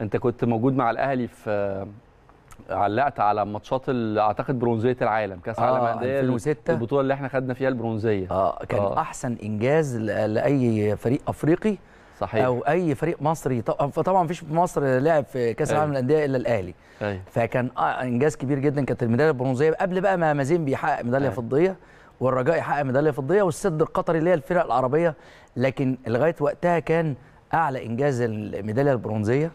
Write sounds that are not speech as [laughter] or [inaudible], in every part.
انت كنت موجود مع الاهلي في علقت على ماتشات اعتقد برونزيه العالم كاس آه آه انديه 2006 البطوله اللي احنا خدنا فيها البرونزيه اه كان آه. احسن انجاز لاي فريق افريقي صحيح او اي فريق مصري طبعا مفيش في مصر لعب في كاس العالم أيوه. للانديه الا الاهلي أي. أيوه. فكان انجاز كبير جدا كانت الميداليه البرونزيه قبل بقى ما مازين بيحقق ميداليه أيوه. فضيه والرجاء يحقق ميداليه فضيه والسد القطري اللي هي الفرق العربيه لكن لغايه وقتها كان اعلى انجاز الميداليه البرونزيه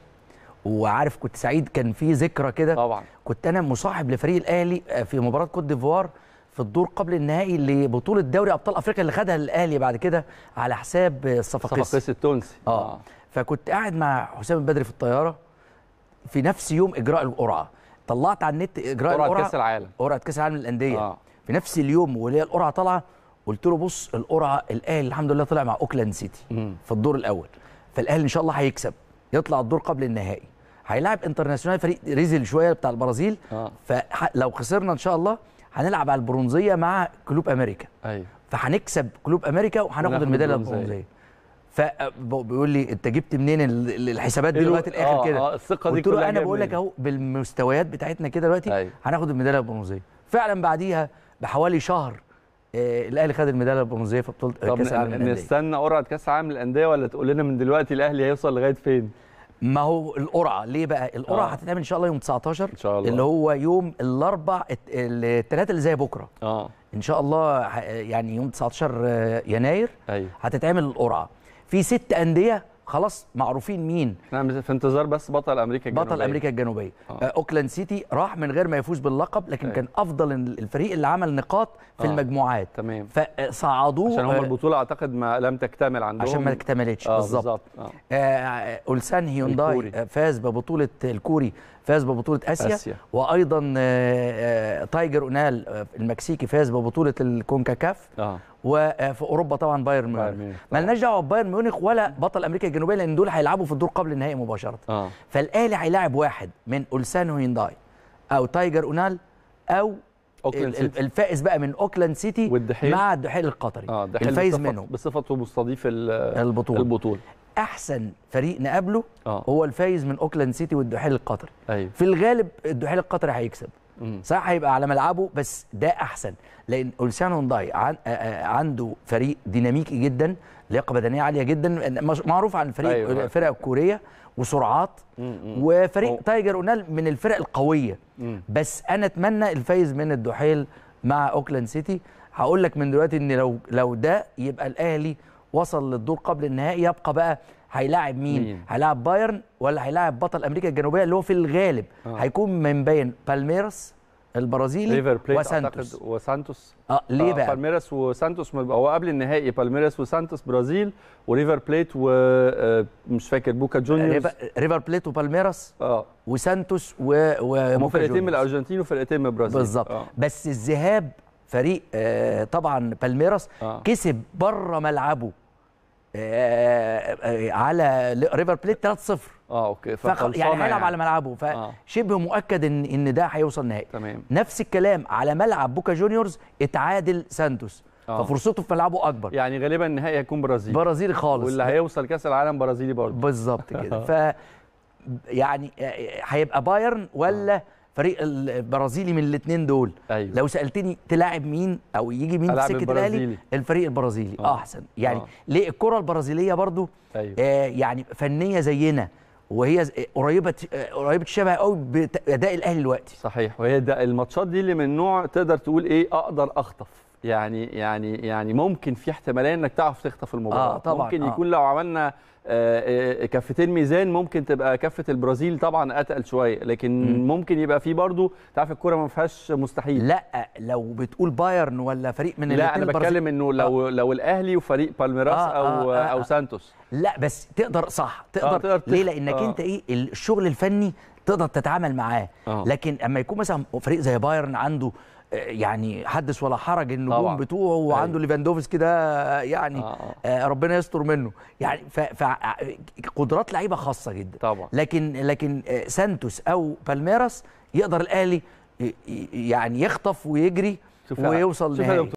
وعارف كنت سعيد كان في ذكرى كده طبعا كنت انا مصاحب لفريق الاهلي آه، في مباراه كوت ديفوار في الدور قبل النهائي لبطوله دوري ابطال افريقيا اللي خدها الاهلي بعد كده على حساب الصفاقسي آه، الصفاقسي التونسي آه. آه. فكنت قاعد مع حسام البدري في الطياره في نفس يوم اجراء القرعه طلعت على النت اجراء القرعه قرعه كاس العالم قرعه كاس العالم للانديه آه. في نفس اليوم وهي القرعه طالعه قلت له بص القرعه الاهلي الحمد لله طلع مع اوكلاند سيتي مم. في الدور الاول فالاهلي ان شاء الله هيكسب يطلع الدور قبل النهائي هيلاعب انترناسيونال فريق ريزل شويه بتاع البرازيل آه. فلو خسرنا ان شاء الله هنلعب على البرونزيه مع كلوب امريكا ايوه فهنكسب كلوب امريكا وهناخد الميداليه البرونزيه فبيقول لي انت جبت منين الحسابات دي دلوقتي الاخر آه، كده آه الثقه دي قلت له انا بقول لك اهو بالمستويات بتاعتنا كده دلوقتي أيوه. هناخد الميداليه البرونزيه فعلا بعديها بحوالي شهر آه الاهلي خد الميداليه البرونزيه في بطوله كاس العالم نستنى قرعه كاس العالم للانديه ولا تقول لنا من دلوقتي الاهلي هيوصل لغايه فين ما هو القرعه ليه بقى القرعه آه. هتتعمل ان شاء الله يوم 19 ان شاء الله اللي هو يوم الاربع الثلاث اللي زي بكره اه ان شاء الله يعني يوم 19 آه، يناير ايوه هتتعمل القرعه في ست انديه خلاص معروفين مين احنا نعم، في انتظار بس بطل امريكا الجنوبيه بطل امريكا الجنوبيه آه. آه، اوكلاند سيتي راح من غير ما يفوز باللقب لكن أيه. كان افضل الفريق اللي عمل نقاط في آه. المجموعات تمام فصعدوه آه، عشان هم آه، البطوله اعتقد ما لم تكتمل عندهم عشان ما اكتملتش آه بالظبط آه. آه اولسان هيونداي الكوري. فاز ببطوله الكوري فاز ببطوله اسيا, أسيا. وايضا آه تايجر اونال المكسيكي فاز ببطوله الكونكاكاف آه. وفي اوروبا طبعا بايرن ميونخ مالناش دعوه ببايرن ميونخ ولا بطل امريكا الجنوبيه لان دول هيلعبوا في الدور قبل النهائي مباشره آه. فالاهلي هيلاعب واحد من اولسان هينداي او تايجر اونال او أوكلاند سيتي. الفائز بقى من اوكلاند سيتي والدحيل مع الدحيل القطري آه الدحيل الفايز منهم بصفته مستضيف البطوله البطوله احسن فريق نقابله آه. هو الفايز من اوكلاند سيتي والدحيل القطري أيوه. في الغالب الدحيل القطري هيكسب صحيح هيبقى على ملعبه بس ده احسن لان اولسان هونداي آه، آه، عنده فريق ديناميكي جدا لياقه بدنيه عاليه جدا معروف عن الفريق أيوة. الفرق الكوريه وسرعات وفريق أوه. تايجر اونال من الفرق القويه بس انا اتمنى الفايز من الدحيل مع اوكلاند سيتي هقول لك من دلوقتي ان لو لو ده يبقى الاهلي وصل للدور قبل النهائي يبقى بقى هيلاعب مين؟, مين هيلاعب بايرن ولا هيلاعب بطل امريكا الجنوبيه اللي هو في الغالب آه. هيكون من بين بالميرس البرازيلي وسانتوس وسانتوس اه ليه آه بقى؟ بالميراس وسانتوس هو قبل النهائي بالميراس وسانتوس برازيل وريفر بليت ومش آه، فاكر بوكا جونيورز ريفر بليت وبالميراس اه وسانتوس و... وبوكا فرقتين من الارجنتين وفرقتين من البرازيل بالظبط آه. بس الذهاب فريق آه طبعا بالميراس آه. كسب بره ملعبه آه، آه، على ريفر بليت 3-0 اه اوكي فخلصانه يعني هيلعب يعني. على ملعبه فشبه آه. مؤكد ان ان ده هيوصل نهائي تمام نفس الكلام على ملعب بوكا جونيورز اتعادل سانتوس آه. ففرصته في ملعبه اكبر يعني غالبا النهائي هيكون برازيلي برازيلي خالص واللي هيوصل كاس العالم برازيلي برضه بالظبط كده [laughs] ف يعني هيبقى بايرن ولا آه. فريق البرازيلي من الاثنين دول أيوة. لو سالتني تلاعب مين او يجي مين في سكه الاهلي الفريق البرازيلي آه. احسن يعني آه. ليه الكره البرازيليه برضو أيوة. آه يعني فنيه زينا وهي قريبه آه، قريبه شبه قوي باداء الاهلي دلوقتي صحيح وهي ده الماتشات دي اللي من نوع تقدر تقول ايه اقدر اخطف يعني يعني يعني ممكن في احتماليه انك تعرف تخطف المباراه آه طبعًا ممكن يكون آه. لو عملنا آه، آه، كفتين ميزان ممكن تبقى كفه البرازيل طبعا اتقل شويه لكن م. ممكن يبقى في برضه تعرف الكوره ما فيهاش مستحيل لا لو بتقول بايرن ولا فريق من لا انا بتكلم انه لو آه. لو الاهلي وفريق بالميراس آه آه،, آه او آه او سانتوس لا بس تقدر صح تقدر, آه تقدر ليه لانك آه. انت ايه الشغل الفني تقدر تتعامل معاه آه. لكن اما يكون مثلا فريق زي بايرن عنده يعني حدث ولا حرج النجوم بتوعه وعنده أيوه. ليفاندوفسكي ده يعني آه،, آه. آه ربنا يستر منه يعني فقدرات آه، لعيبه خاصه جدا طبعا. لكن لكن آه، سانتوس او بالميراس يقدر الاهلي يعني يخطف ويجري ويوصل نهائي